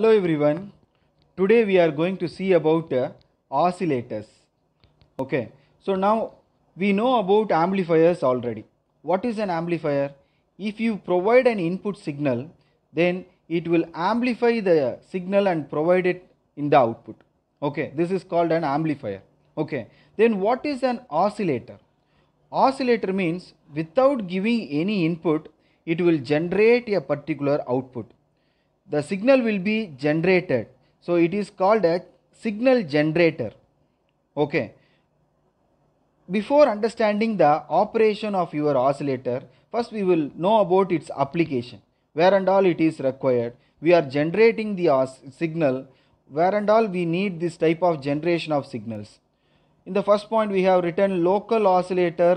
Hello everyone. Today we are going to see about uh, oscillators. Okay. So now we know about amplifiers already. What is an amplifier? If you provide an input signal, then it will amplify the signal and provide it in the output. Okay. This is called an amplifier. Okay. Then what is an oscillator? Oscillator means without giving any input, it will generate a particular output the signal will be generated so it is called a signal generator okay before understanding the operation of your oscillator first we will know about its application where and all it is required we are generating the signal where and all we need this type of generation of signals in the first point we have written local oscillator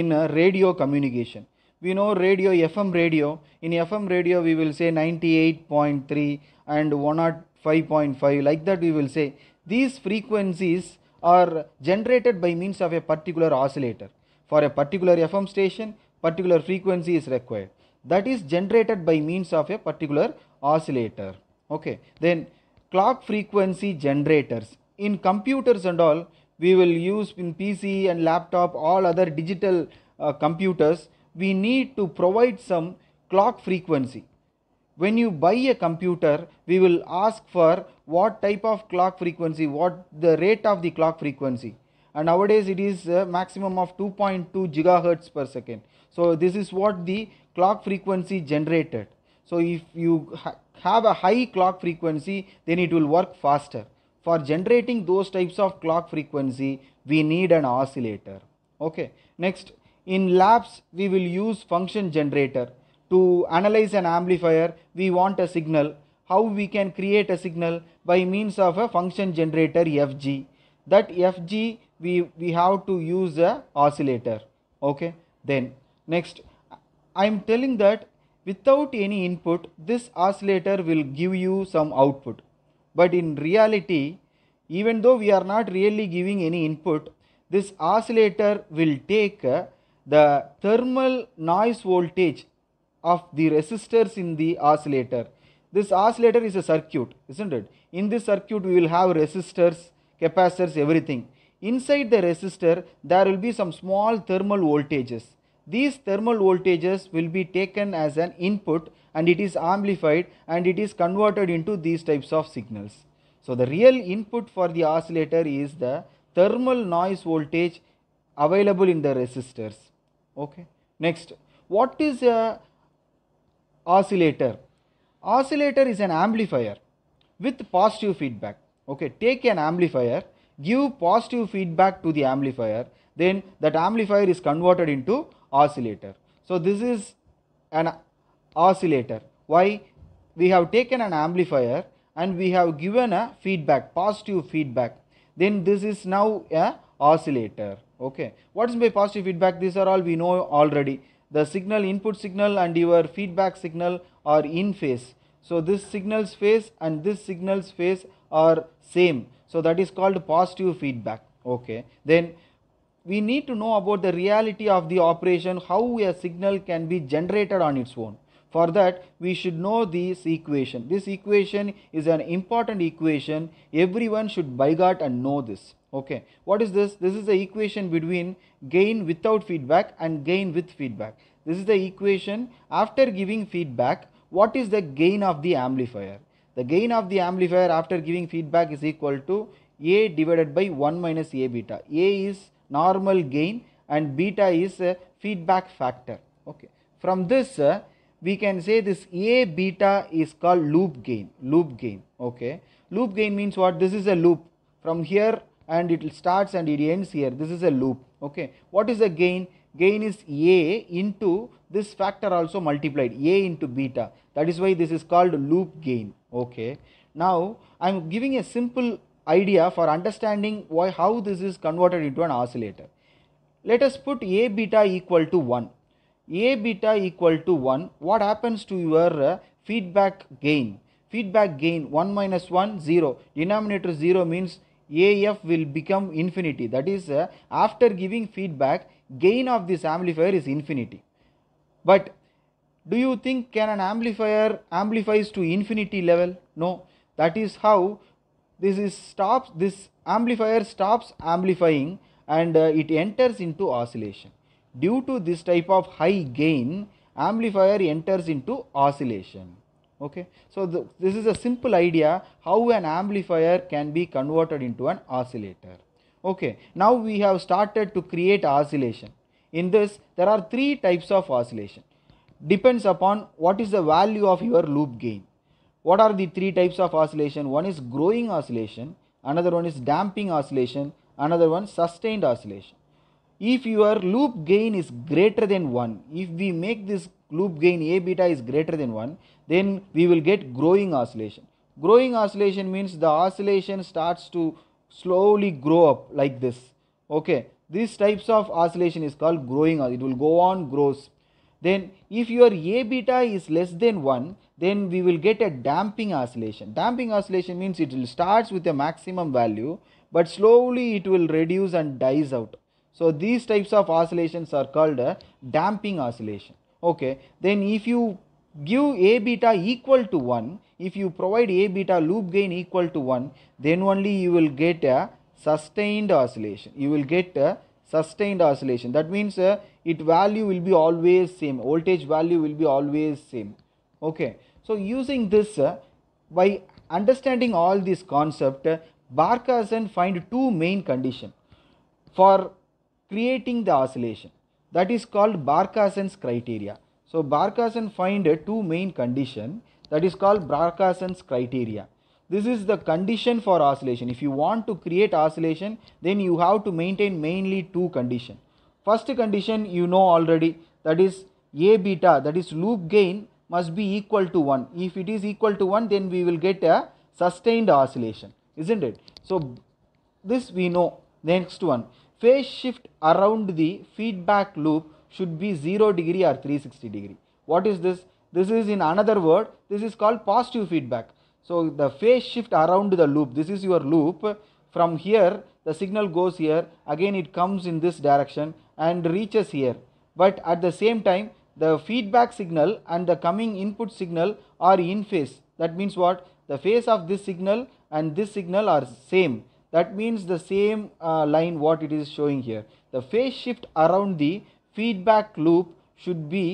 in radio communication we know radio fm radio in fm radio we will say 98.3 and 105.5 like that we will say these frequencies are generated by means of a particular oscillator for a particular fm station particular frequency is required that is generated by means of a particular oscillator okay then clock frequency generators in computers and all we will use in pc and laptop all other digital uh, computers we need to provide some clock frequency. When you buy a computer, we will ask for what type of clock frequency, what the rate of the clock frequency. And nowadays it is maximum of 2.2 gigahertz per second. So this is what the clock frequency generated. So if you ha- have a high clock frequency, then it will work faster. For generating those types of clock frequency, we need an oscillator. Okay. Next, in labs, we will use function generator. To analyze an amplifier, we want a signal. How we can create a signal? By means of a function generator Fg. That Fg, we, we have to use a oscillator. Okay, then next, I am telling that without any input, this oscillator will give you some output. But in reality, even though we are not really giving any input, this oscillator will take the thermal noise voltage of the resistors in the oscillator. This oscillator is a circuit, isn't it? In this circuit, we will have resistors, capacitors, everything. Inside the resistor, there will be some small thermal voltages. These thermal voltages will be taken as an input and it is amplified and it is converted into these types of signals. So, the real input for the oscillator is the thermal noise voltage available in the resistors okay next what is a oscillator oscillator is an amplifier with positive feedback okay take an amplifier give positive feedback to the amplifier then that amplifier is converted into oscillator so this is an oscillator why we have taken an amplifier and we have given a feedback positive feedback then this is now a oscillator okay what is my positive feedback these are all we know already the signal input signal and your feedback signal are in phase so this signal's phase and this signal's phase are same so that is called positive feedback okay then we need to know about the reality of the operation how a signal can be generated on its own for that we should know this equation this equation is an important equation everyone should by heart and know this okay what is this this is the equation between gain without feedback and gain with feedback this is the equation after giving feedback what is the gain of the amplifier the gain of the amplifier after giving feedback is equal to a divided by 1 minus a beta a is normal gain and beta is a feedback factor okay from this uh, we can say this a beta is called loop gain loop gain okay loop gain means what this is a loop from here and it starts and it ends here this is a loop okay what is the gain gain is a into this factor also multiplied a into beta that is why this is called loop gain okay now i am giving a simple idea for understanding why how this is converted into an oscillator let us put a beta equal to 1 a beta equal to 1 what happens to your uh, feedback gain feedback gain 1 minus 1 0 denominator 0 means AF will become infinity. That is, uh, after giving feedback, gain of this amplifier is infinity. But do you think can an amplifier amplifies to infinity level? No. That is how this is stops. This amplifier stops amplifying and uh, it enters into oscillation. Due to this type of high gain, amplifier enters into oscillation okay so the, this is a simple idea how an amplifier can be converted into an oscillator okay now we have started to create oscillation in this there are three types of oscillation depends upon what is the value of your loop gain what are the three types of oscillation one is growing oscillation another one is damping oscillation another one sustained oscillation if your loop gain is greater than 1 if we make this loop gain A beta is greater than 1, then we will get growing oscillation. Growing oscillation means the oscillation starts to slowly grow up like this. Okay, these types of oscillation is called growing, it will go on, grows. Then if your A beta is less than 1, then we will get a damping oscillation. Damping oscillation means it will starts with a maximum value, but slowly it will reduce and dies out. So these types of oscillations are called a damping oscillation okay then if you give a beta equal to 1 if you provide a beta loop gain equal to 1 then only you will get a sustained oscillation you will get a sustained oscillation that means uh, it value will be always same voltage value will be always same okay so using this uh, by understanding all this concept uh, find two main condition for creating the oscillation that is called Barkhausen's criteria. So Barkhausen find two main condition that is called Barkhausen's criteria. This is the condition for oscillation. If you want to create oscillation, then you have to maintain mainly two condition. First condition you know already that is A beta that is loop gain must be equal to 1. If it is equal to 1 then we will get a sustained oscillation isn't it? So this we know next one phase shift around the feedback loop should be 0 degree or 360 degree. What is this? This is in another word, this is called positive feedback. So the phase shift around the loop, this is your loop. From here, the signal goes here, again it comes in this direction and reaches here. But at the same time, the feedback signal and the coming input signal are in phase. That means what? The phase of this signal and this signal are same that means the same uh, line what it is showing here the phase shift around the feedback loop should be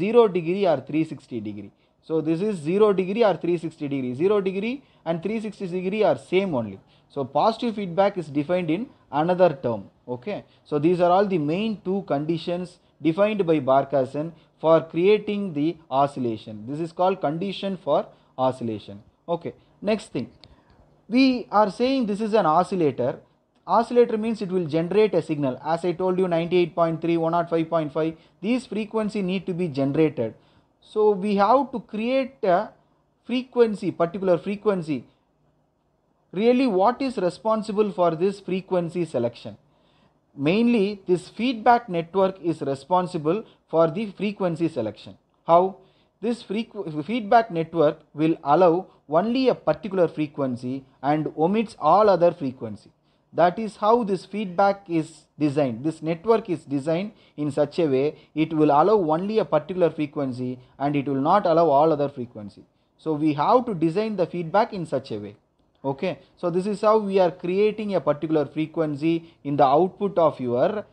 0 degree or 360 degree so this is 0 degree or 360 degree 0 degree and 360 degree are same only so positive feedback is defined in another term okay so these are all the main two conditions defined by Barkhausen for creating the oscillation this is called condition for oscillation okay next thing we are saying this is an oscillator oscillator means it will generate a signal as i told you 98.3 105.5 these frequency need to be generated so we have to create a frequency particular frequency really what is responsible for this frequency selection mainly this feedback network is responsible for the frequency selection how this feedback network will allow only a particular frequency and omits all other frequency. That is how this feedback is designed. This network is designed in such a way it will allow only a particular frequency and it will not allow all other frequency. So we have to design the feedback in such a way. Okay. So this is how we are creating a particular frequency in the output of your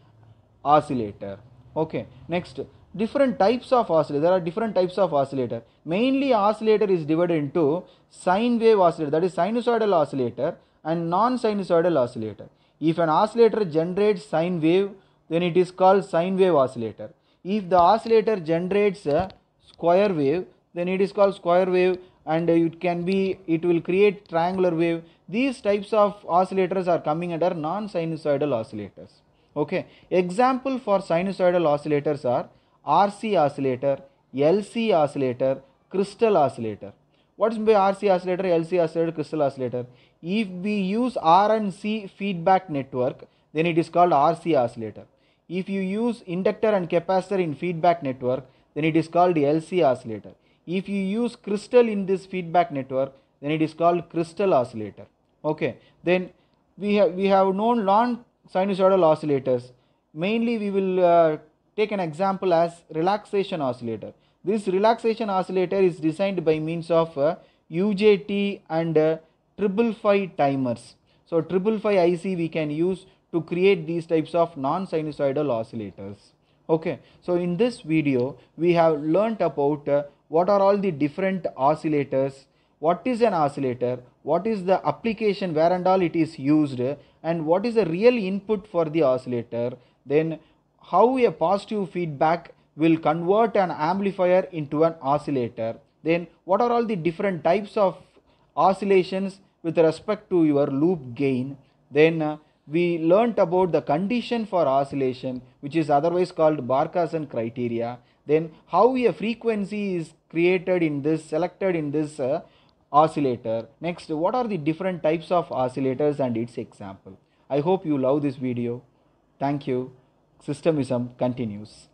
oscillator. Okay. Next different types of oscillator there are different types of oscillator mainly oscillator is divided into sine wave oscillator that is sinusoidal oscillator and non sinusoidal oscillator if an oscillator generates sine wave then it is called sine wave oscillator if the oscillator generates a square wave then it is called square wave and it can be it will create triangular wave these types of oscillators are coming under non sinusoidal oscillators okay example for sinusoidal oscillators are RC oscillator, LC oscillator, crystal oscillator. What is by RC oscillator, LC oscillator, crystal oscillator? If we use R and C feedback network, then it is called RC oscillator. If you use inductor and capacitor in feedback network, then it is called LC oscillator. If you use crystal in this feedback network, then it is called crystal oscillator. Okay, then we have we have known long sinusoidal oscillators. Mainly, we will uh, Take an example as relaxation oscillator. This relaxation oscillator is designed by means of uh, UJT and uh, triple five timers. So triple five IC we can use to create these types of non-sinusoidal oscillators. Okay, so in this video we have learnt about uh, what are all the different oscillators, what is an oscillator, what is the application where and all it is used and what is the real input for the oscillator, then how a positive feedback will convert an amplifier into an oscillator. Then what are all the different types of oscillations with respect to your loop gain. Then uh, we learnt about the condition for oscillation which is otherwise called Barkhausen criteria. Then how a frequency is created in this, selected in this uh, oscillator. Next, what are the different types of oscillators and its example. I hope you love this video. Thank you systemism um, continues.